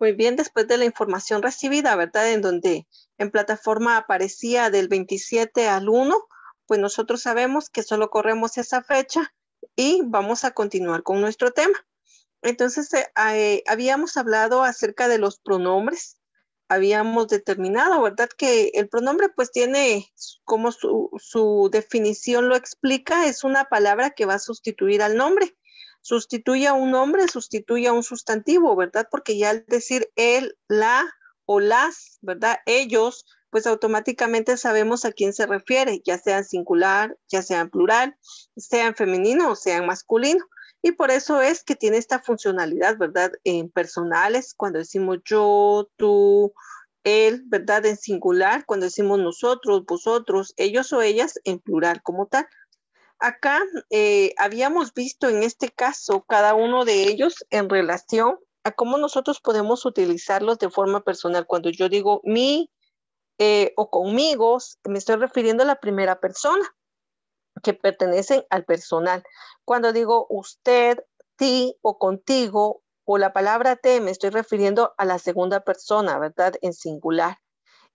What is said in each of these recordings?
Muy bien, después de la información recibida, ¿verdad? En donde en plataforma aparecía del 27 al 1, pues nosotros sabemos que solo corremos esa fecha y vamos a continuar con nuestro tema. Entonces, eh, eh, habíamos hablado acerca de los pronombres, habíamos determinado, ¿verdad? Que el pronombre pues tiene, como su, su definición lo explica, es una palabra que va a sustituir al nombre sustituye a un nombre, sustituye a un sustantivo, ¿verdad? Porque ya al decir él, la o las, ¿verdad? Ellos, pues automáticamente sabemos a quién se refiere, ya sea en singular, ya sea en plural, sean femenino o sean masculino. Y por eso es que tiene esta funcionalidad, ¿verdad? En personales, cuando decimos yo, tú, él, ¿verdad? En singular, cuando decimos nosotros, vosotros, ellos o ellas, en plural como tal acá eh, habíamos visto en este caso cada uno de ellos en relación a cómo nosotros podemos utilizarlos de forma personal. Cuando yo digo mi eh, o conmigo, me estoy refiriendo a la primera persona que pertenecen al personal. Cuando digo usted, ti o contigo o la palabra te, me estoy refiriendo a la segunda persona, ¿verdad? En singular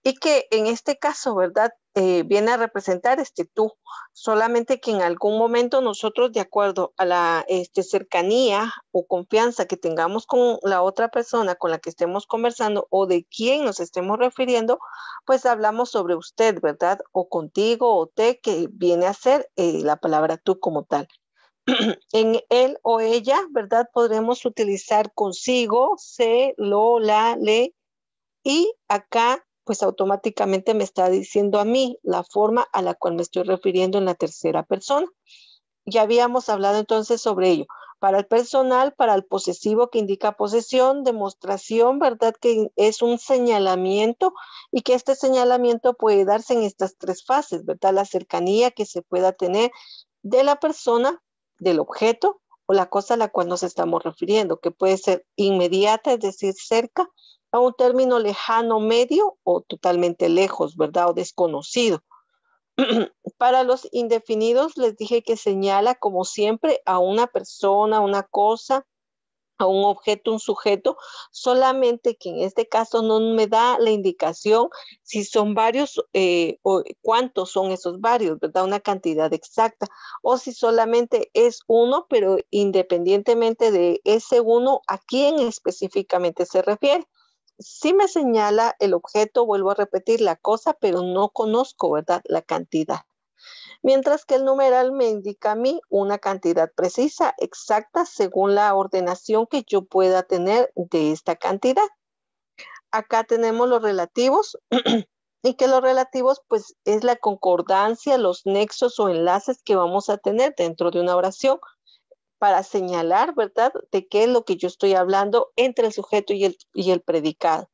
y que en este caso, ¿verdad? Eh, viene a representar este tú, solamente que en algún momento nosotros, de acuerdo a la este, cercanía o confianza que tengamos con la otra persona con la que estemos conversando o de quién nos estemos refiriendo, pues hablamos sobre usted, ¿verdad? O contigo o te, que viene a ser eh, la palabra tú como tal en él o ella, ¿verdad? Podremos utilizar consigo, se, lo, la, le. Y acá pues automáticamente me está diciendo a mí la forma a la cual me estoy refiriendo en la tercera persona. Ya habíamos hablado entonces sobre ello. Para el personal, para el posesivo que indica posesión, demostración, ¿verdad? Que es un señalamiento y que este señalamiento puede darse en estas tres fases, ¿verdad? La cercanía que se pueda tener de la persona, del objeto o la cosa a la cual nos estamos refiriendo, que puede ser inmediata, es decir, cerca, a un término lejano medio o totalmente lejos, ¿verdad? O desconocido. Para los indefinidos les dije que señala como siempre a una persona, una cosa, a un objeto, un sujeto, solamente que en este caso no me da la indicación si son varios eh, o cuántos son esos varios, ¿verdad? Una cantidad exacta, o si solamente es uno, pero independientemente de ese uno, ¿a quién específicamente se refiere? Si me señala el objeto, vuelvo a repetir la cosa, pero no conozco, ¿verdad? La cantidad. Mientras que el numeral me indica a mí una cantidad precisa, exacta, según la ordenación que yo pueda tener de esta cantidad. Acá tenemos los relativos y que los relativos pues es la concordancia, los nexos o enlaces que vamos a tener dentro de una oración para señalar, ¿verdad?, de qué es lo que yo estoy hablando entre el sujeto y el, predicado.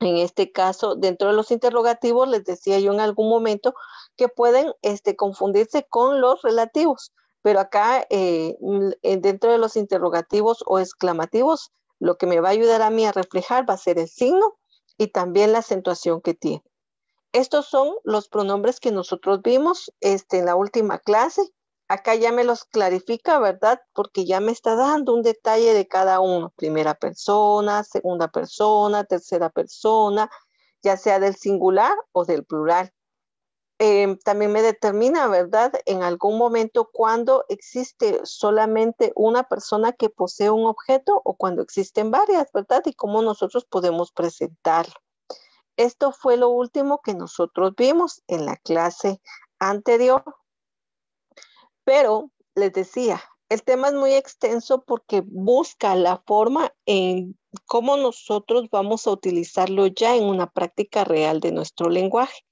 En este caso, dentro de los interrogativos, les decía yo en algún momento que pueden este, confundirse con los relativos, pero acá eh, eh, dentro de los interrogativos o exclamativos, lo que me va a ayudar a mí a reflejar va a ser el signo y también la acentuación que tiene. Estos son los pronombres que nosotros vimos este, en la última clase acá ya me los clarifica, ¿verdad? Porque ya me está dando un detalle de cada uno, primera persona, segunda persona, tercera persona, ya sea del singular o del plural. Em, también me determina, ¿verdad? En algún momento cuando existe solamente una persona que posee un objeto o cuando existen varias, ¿verdad? Y cómo nosotros podemos presentarlo. Esto fue lo último que nosotros vimos en la clase anterior pero les decía, el tema es muy extenso porque busca la forma en cómo nosotros vamos a utilizarlo ya en una práctica real de nuestro lenguaje.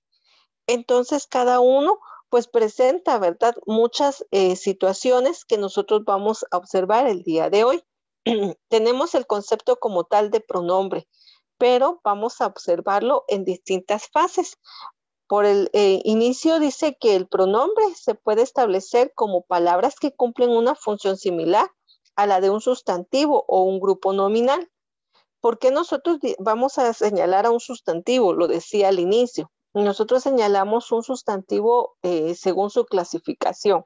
Entonces, cada uno pues presenta, ¿verdad? Muchas eh, situaciones que nosotros vamos a observar el día de hoy. Tenemos el concepto como tal de pronombre, pero vamos a observarlo en distintas fases. Por el eh, inicio dice que el pronombre se puede establecer como palabras que cumplen una función similar a la de un sustantivo o un grupo nominal. ¿Por qué nosotros vamos a señalar a un sustantivo? Lo decía al inicio. Nosotros señalamos un sustantivo eh, según su clasificación,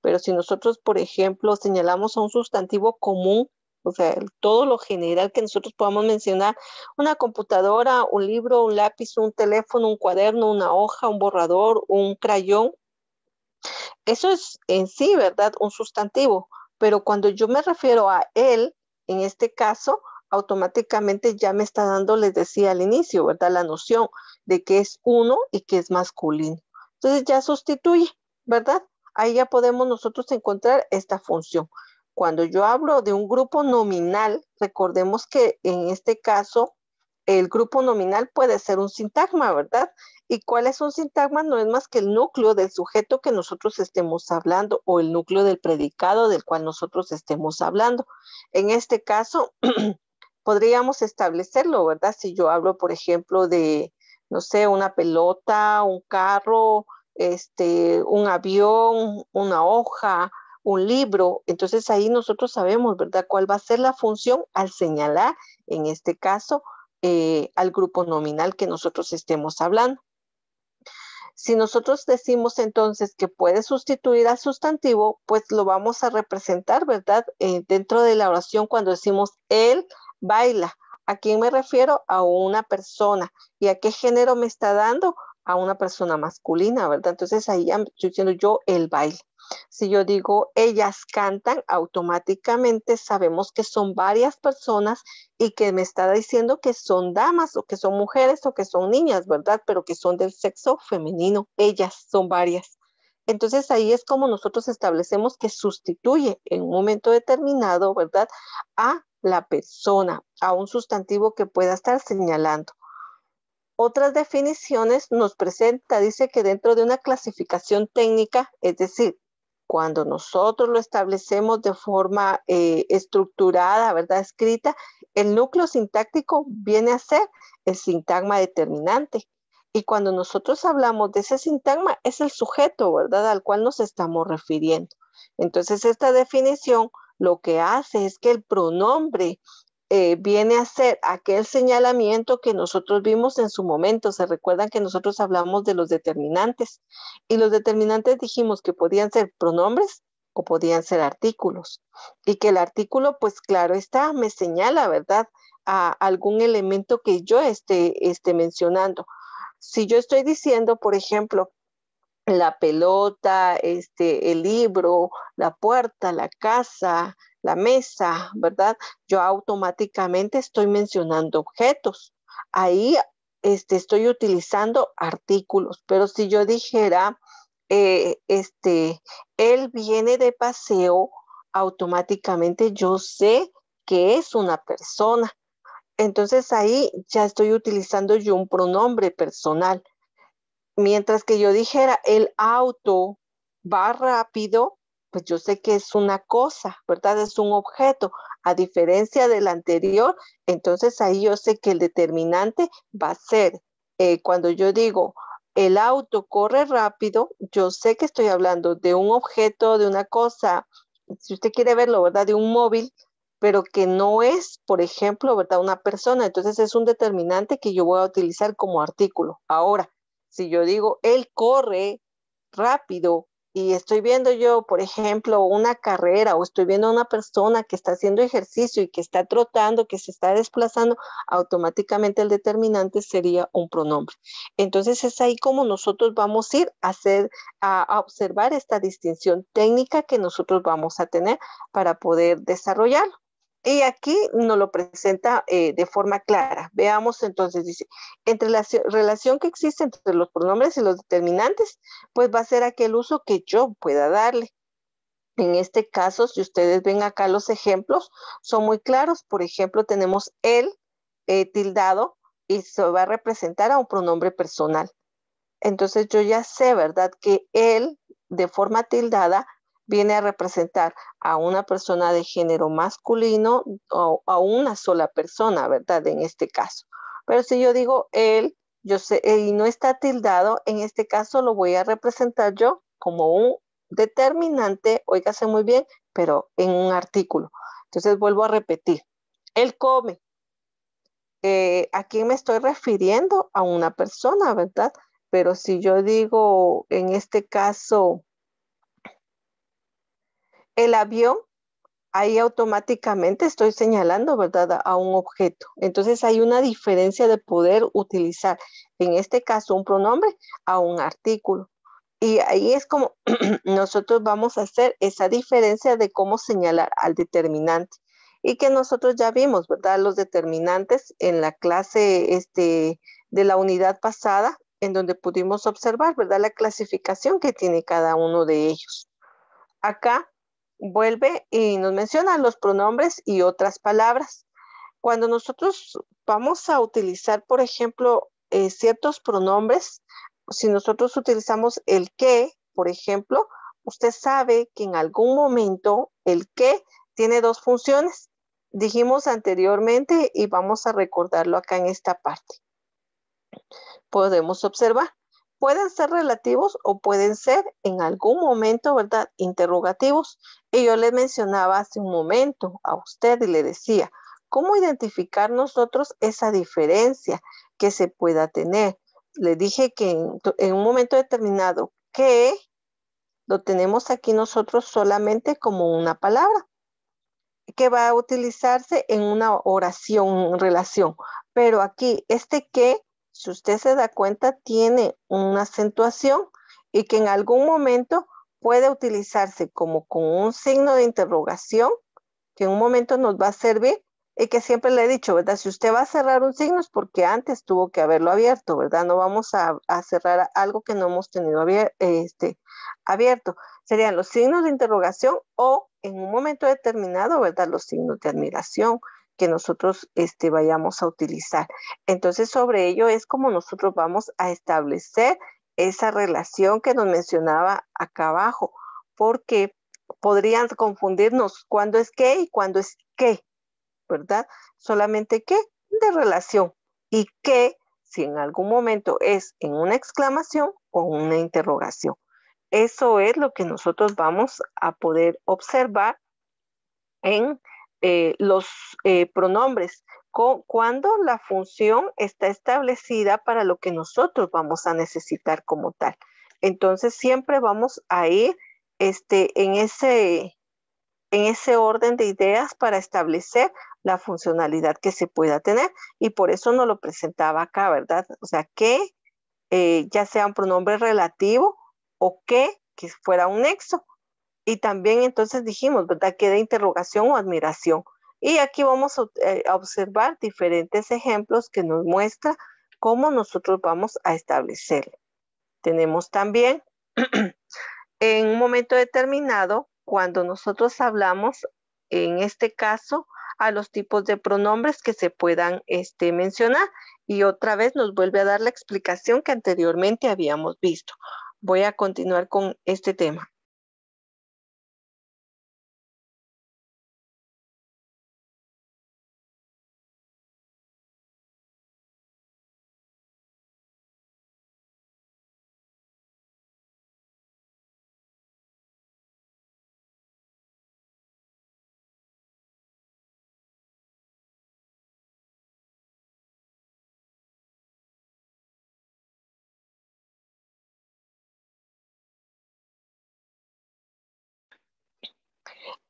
pero si nosotros, por ejemplo, señalamos a un sustantivo común, o todo lo general que nosotros podamos mencionar, una computadora, un libro, un lápiz, un teléfono, un cuaderno, una hoja, un borrador, un crayón, eso es en sí, ¿verdad? Un sustantivo. Pero cuando yo me refiero a él, en este caso, automáticamente ya me está dando, les decía al inicio, ¿verdad? La noción de que es uno y que es masculino. Entonces ya sustituye, ¿verdad? Ahí ya podemos nosotros encontrar esta función. Cuando yo hablo de un grupo nominal, recordemos que en este caso el grupo nominal puede ser un sintagma, ¿verdad? ¿Y cuál es un sintagma? No es más que el núcleo del sujeto que nosotros estemos hablando o el núcleo del predicado del cual nosotros estemos hablando. En este caso, podríamos establecerlo, ¿verdad? Si yo hablo, por ejemplo, de, no sé, una pelota, un carro, este, un avión, una hoja, un libro. Entonces ahí nosotros sabemos, ¿verdad?, cuál va a ser la función al señalar, en este caso, eh, al grupo nominal que nosotros estemos hablando. Si nosotros decimos entonces que puede sustituir al sustantivo, pues lo vamos a representar, ¿verdad? Eh, dentro de la oración cuando decimos él baila. ¿A quién me refiero? A una persona. ¿Y a qué género me está dando? a una persona masculina, ¿verdad? Entonces ahí estoy diciendo yo el baile. Si yo digo ellas cantan, automáticamente sabemos que son varias personas y que me está diciendo que son damas o que son mujeres o que son niñas, ¿verdad? Pero que son del sexo femenino. Ellas son varias. Entonces ahí es como nosotros establecemos que sustituye en un momento determinado, ¿verdad? A la persona, a un sustantivo que pueda estar señalando otras definiciones nos presenta, dice que dentro de una clasificación técnica, es decir, cuando nosotros lo establecemos de forma eh, estructurada, ¿verdad? Escrita, el núcleo sintáctico viene a ser el sintagma determinante. Y cuando nosotros hablamos de ese sintagma, es el sujeto, ¿verdad? Al cual nos estamos refiriendo. Entonces, esta definición lo que hace es que el pronombre eh, viene a ser aquel señalamiento que nosotros vimos en su momento. Se recuerdan que nosotros hablamos de los determinantes y los determinantes dijimos que podían ser pronombres o podían ser artículos y que el artículo, pues claro está, me señala, ¿verdad? A algún elemento que yo esté, esté mencionando. Si yo estoy diciendo, por ejemplo, la pelota, este, el libro, la puerta, la casa, la mesa, ¿verdad? Yo automáticamente estoy mencionando objetos. Ahí este, estoy utilizando artículos, pero si yo dijera, eh, este, él viene de paseo, automáticamente yo sé que es una persona. Entonces ahí ya estoy utilizando yo un pronombre personal. Mientras que yo dijera, el auto va rápido, pues yo sé que es una cosa, ¿verdad? Es un objeto. A diferencia del anterior, entonces ahí yo sé que el determinante va a ser, eh, cuando yo digo, el auto corre rápido, yo sé que estoy hablando de un objeto, de una cosa, si usted quiere verlo, ¿verdad? De un móvil, pero que no es, por ejemplo, ¿verdad? Una persona. Entonces es un determinante que yo voy a utilizar como artículo. Ahora, si yo digo, él corre rápido, y estoy viendo yo, por ejemplo, una carrera o estoy viendo a una persona que está haciendo ejercicio y que está trotando, que se está desplazando, automáticamente el determinante sería un pronombre. Entonces es ahí como nosotros vamos a ir a, hacer, a, a observar esta distinción técnica que nosotros vamos a tener para poder desarrollarlo. Y aquí nos lo presenta eh, de forma clara. Veamos entonces, dice, entre la relación que existe entre los pronombres y los determinantes, pues va a ser aquel uso que yo pueda darle. En este caso, si ustedes ven acá los ejemplos, son muy claros. Por ejemplo, tenemos el eh, tildado y se va a representar a un pronombre personal. Entonces yo ya sé, ¿verdad? Que él, de forma tildada, viene a representar a una persona de género masculino o a una sola persona, ¿verdad? En este caso. Pero si yo digo él, yo sé, y no está tildado, en este caso lo voy a representar yo como un determinante, oígase muy bien, pero en un artículo. Entonces vuelvo a repetir, él come. Eh, Aquí me estoy refiriendo? A una persona, ¿verdad? Pero si yo digo, en este caso, el avión, ahí automáticamente estoy señalando, ¿verdad?, a un objeto. Entonces hay una diferencia de poder utilizar, en este caso, un pronombre a un artículo. Y ahí es como nosotros vamos a hacer esa diferencia de cómo señalar al determinante. Y que nosotros ya vimos, ¿verdad? Los determinantes en la clase este, de la unidad pasada, en donde pudimos observar, ¿verdad? La clasificación que tiene cada uno de ellos. Acá vuelve y nos menciona los pronombres y otras palabras. Cuando nosotros vamos a utilizar, por ejemplo, eh, ciertos pronombres, si nosotros utilizamos el que, por ejemplo, usted sabe que en algún momento el que tiene dos funciones. Dijimos anteriormente y vamos a recordarlo acá en esta parte. Podemos observar pueden ser relativos o pueden ser en algún momento, ¿verdad? Interrogativos. Y yo le mencionaba hace un momento a usted y le decía, ¿cómo identificar nosotros esa diferencia que se pueda tener? Le dije que en, un momento determinado, que lo tenemos aquí nosotros solamente como una palabra que va a utilizarse en una oración, relación. Pero aquí, este que si usted se da cuenta, tiene una acentuación y que en algún momento puede utilizarse como con un signo de interrogación, que en un momento nos va a servir y que siempre le he dicho, ¿verdad? Si usted va a cerrar un signo es porque antes tuvo que haberlo abierto, ¿verdad? No vamos a, cerrar algo que no hemos tenido este, abierto. Serían los signos de interrogación o en un momento determinado, ¿verdad? Los signos de admiración que nosotros este, vayamos a utilizar. Entonces, sobre ello es como nosotros vamos a establecer esa relación que nos mencionaba acá abajo, porque podrían confundirnos cuándo es qué y cuándo es qué, ¿verdad? Solamente qué de relación y qué si en algún momento es en una exclamación o una interrogación. Eso es lo que nosotros vamos a poder observar en eh, los eh, pronombres, con, cuando la función está establecida para lo que nosotros vamos a necesitar como tal. Entonces siempre vamos a ir este, en, ese, en ese orden de ideas para establecer la funcionalidad que se pueda tener y por eso no lo presentaba acá, ¿verdad? O sea, que eh, ya sea un pronombre relativo o que, que fuera un nexo y también entonces dijimos, ¿verdad? Que de interrogación o admiración. Y aquí vamos a eh, observar diferentes ejemplos que nos muestran cómo nosotros vamos a establecer. Tenemos también en un momento determinado, cuando nosotros hablamos, en este caso, a los tipos de pronombres que se puedan este, mencionar. Y otra vez nos vuelve a dar la explicación que anteriormente habíamos visto. Voy a continuar con este tema.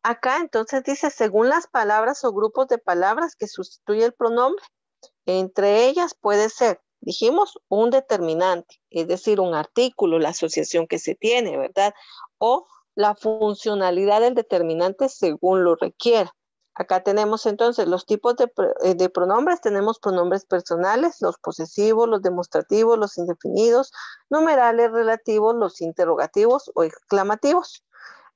Acá entonces dice, según las palabras o grupos de palabras que sustituye el pronombre, entre ellas puede ser, dijimos, un determinante, es decir, un artículo, la asociación que se tiene, ¿verdad? O la funcionalidad del determinante según lo requiera. Acá tenemos entonces los tipos de, eh, de, pronombres. Tenemos pronombres personales, los posesivos, los demostrativos, los indefinidos, numerales relativos, los interrogativos o exclamativos.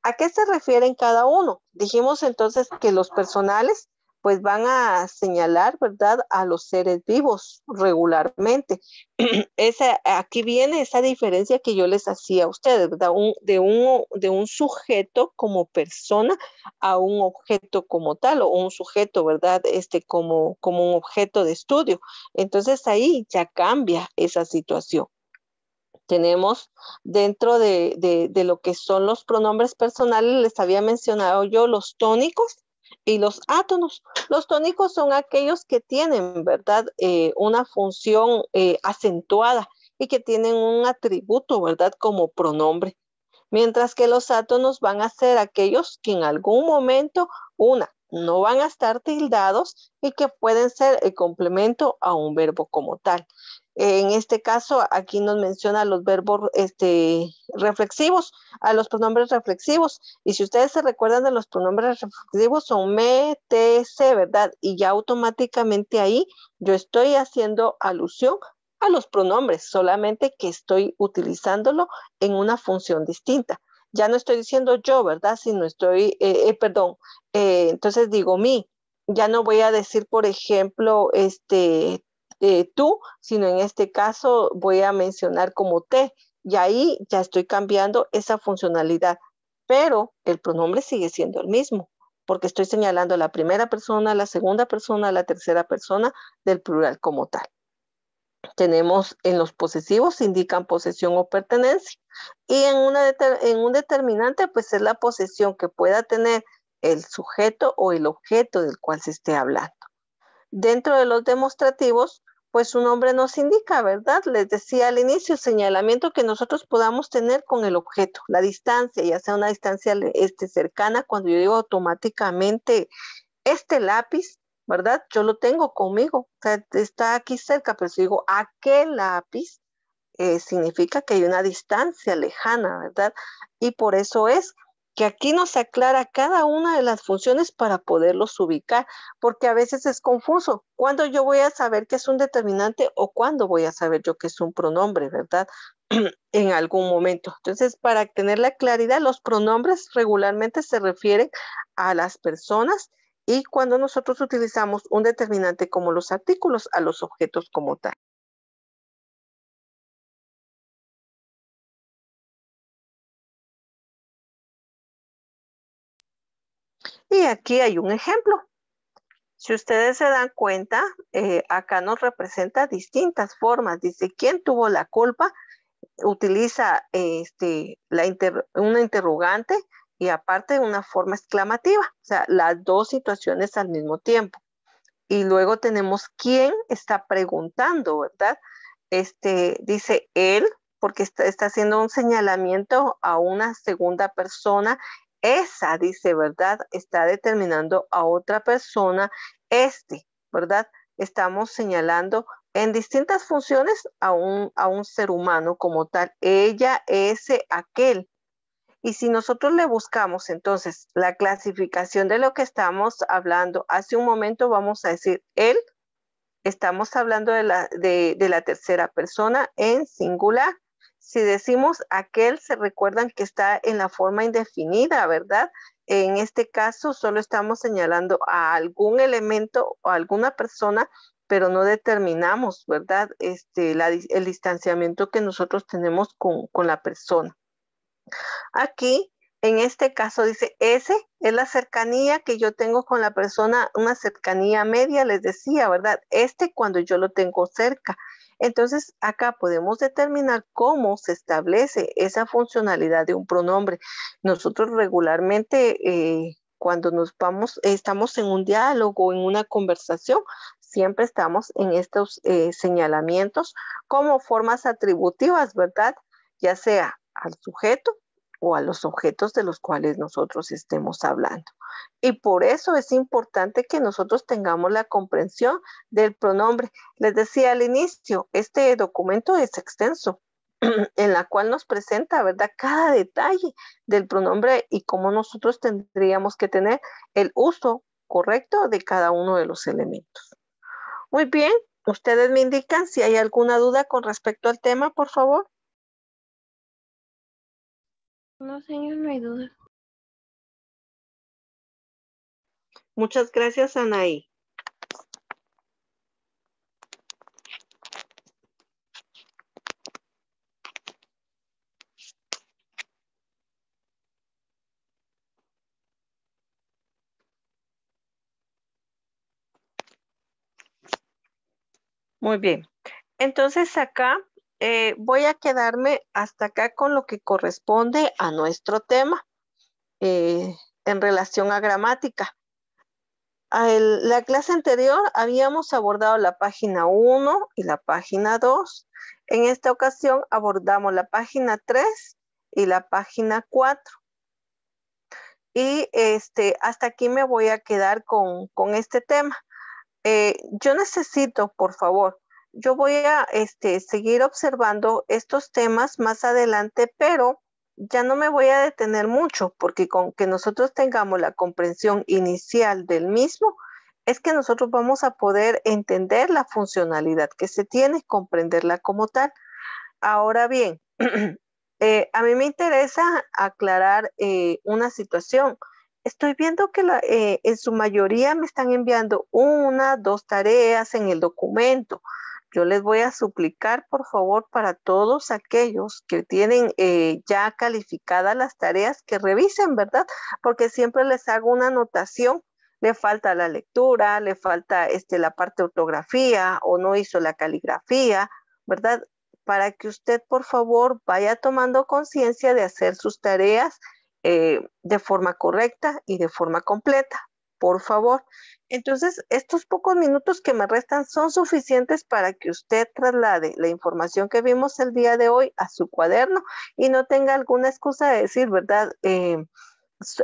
¿A qué se refieren cada uno? Dijimos entonces que los personales pues van a señalar, ¿verdad?, a los seres vivos regularmente. aquí viene esa diferencia que yo les hacía a ustedes, ¿verdad? de, un, de un sujeto como persona a un objeto como tal, o un sujeto, ¿verdad?, este, como, como un objeto de estudio. Entonces ahí ya cambia esa situación tenemos dentro de, lo que son los pronombres personales, les había mencionado yo los tónicos, y los átonos. Los tónicos son aquellos que tienen, ¿verdad?, eh, una función eh, acentuada y que tienen un atributo, ¿verdad?, como pronombre. Mientras que los átonos van a ser aquellos que en algún momento, una, no van a estar tildados y que pueden ser el complemento a un verbo como tal. En este caso, aquí nos menciona los verbos este, reflexivos, a los pronombres reflexivos. Y si ustedes se recuerdan de los pronombres reflexivos, son me, te, se, ¿verdad? Y ya automáticamente ahí yo estoy haciendo alusión a los pronombres, solamente que estoy utilizándolo en una función distinta. Ya no estoy diciendo yo, ¿verdad? Sino estoy, eh, eh, perdón, eh, entonces digo mi. Ya no voy a decir, por ejemplo, este, eh, tú, sino en este caso voy a mencionar como te. Y ahí ya estoy cambiando esa funcionalidad, pero el pronombre sigue siendo el mismo, porque estoy señalando la primera persona, la segunda persona, la tercera persona del plural como tal. Tenemos en los posesivos, indican posesión o pertenencia. Y en, en un determinante, pues es la posesión que pueda tener el sujeto o el objeto del cual se esté hablando. Dentro de los demostrativos, pues su nombre nos indica, ¿verdad? Les decía al inicio, señalamiento que nosotros podamos tener con el objeto, la distancia, ya sea una distancia este, cercana, cuando yo digo automáticamente, este lápiz, ¿verdad? Yo lo tengo conmigo, está aquí cerca, pero si digo, ¿a qué lápiz? Eh, significa que hay una distancia lejana, ¿verdad? Y por eso es que aquí nos aclara cada una de las funciones para poderlos ubicar, porque a veces es confuso. ¿Cuándo yo voy a saber que es un determinante o cuándo voy a saber yo que es un pronombre, verdad? en algún momento. Entonces, para tener la claridad, los pronombres regularmente se refieren a las personas y cuando nosotros utilizamos un determinante como los artículos, a los objetos como tal. Y aquí hay un ejemplo. Si ustedes se dan cuenta, eh, acá nos representa distintas formas. Dice, ¿quién tuvo la culpa? Utiliza este, la una interrogante y aparte una forma exclamativa. O sea, las dos situaciones al mismo tiempo. Y luego tenemos quién está preguntando, ¿verdad? Este, dice él, porque está haciendo un señalamiento a una segunda persona esa, dice, ¿verdad? Está determinando a otra persona, este, ¿verdad? Estamos señalando en distintas funciones a un, a un ser humano como tal, ella, ese, aquel. Y si nosotros le buscamos entonces la clasificación de lo que estamos hablando, hace un momento vamos a decir él, estamos hablando de la, de la tercera persona en singular. Si decimos aquel, se recuerdan que está en la forma indefinida, ¿verdad? En este caso solo estamos señalando a algún elemento o a alguna persona, pero no determinamos, ¿verdad? Este, el distanciamiento que nosotros tenemos con, con la persona. Aquí en este caso dice, ese es la cercanía que yo tengo con la persona, una cercanía media, les decía, ¿verdad? Este cuando yo lo tengo cerca. Entonces, acá podemos determinar cómo se establece esa funcionalidad de un pronombre. Nosotros regularmente, eh, cuando nos vamos, estamos en un diálogo, en una conversación, siempre estamos en estos eh, señalamientos como formas atributivas, ¿verdad? Ya sea al sujeto o a los objetos de los cuales nosotros estemos hablando. Y por eso es importante que nosotros tengamos la comprensión del pronombre. Les decía al inicio, este documento es extenso, en la cual nos presenta, ¿verdad? Cada detalle del pronombre y cómo nosotros tendríamos que tener el uso correcto de cada uno de los elementos. Muy bien, ustedes me indican si hay alguna duda con respecto al tema, por favor. No, señor, no hay duda. Muchas gracias, Anaí. Muy bien. Entonces acá eh, voy a quedarme hasta acá con lo que corresponde a nuestro tema eh, en relación a gramática. En la clase anterior habíamos abordado la página 1 y la página 2. En esta ocasión abordamos la página 3 y la página 4. Y este, hasta aquí me voy a quedar con, este tema. Eh, yo necesito, por favor, yo voy a este, seguir observando estos temas más adelante, pero ya no me voy a detener mucho, porque con que nosotros tengamos la comprensión inicial del mismo, es que nosotros vamos a poder entender la funcionalidad que se tiene, comprenderla como tal. Ahora bien, eh, a mí me interesa aclarar eh, una situación. Estoy viendo que eh, en su mayoría me están enviando una, dos tareas en el documento yo les voy a suplicar, por favor, para todos aquellos que tienen eh, ya calificadas las tareas, que revisen, ¿verdad? Porque siempre les hago una anotación le falta la lectura, le falta este, la parte ortografía o no hizo la caligrafía, ¿verdad? Para que usted, por favor, vaya tomando conciencia de hacer sus tareas eh, de forma correcta y de forma completa por favor. Entonces, estos pocos minutos que me restan son suficientes para que usted traslade la información que vimos el día de hoy a su cuaderno y no tenga alguna excusa de decir, ¿verdad? Eh,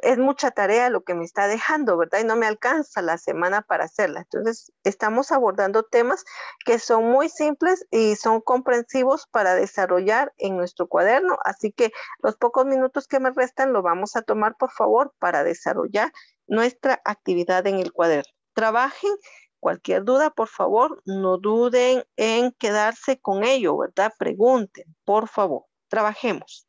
es mucha tarea lo que me está dejando, ¿verdad? Y no me alcanza la semana para hacerla. Entonces, estamos abordando temas que son muy simples y son comprensivos para desarrollar en nuestro cuaderno. Así que los pocos minutos que me restan lo vamos a tomar, por favor, para desarrollar nuestra actividad en el cuaderno. Trabajen cualquier duda, por favor, no duden en quedarse con ello, ¿verdad? Pregunten, por favor. Trabajemos.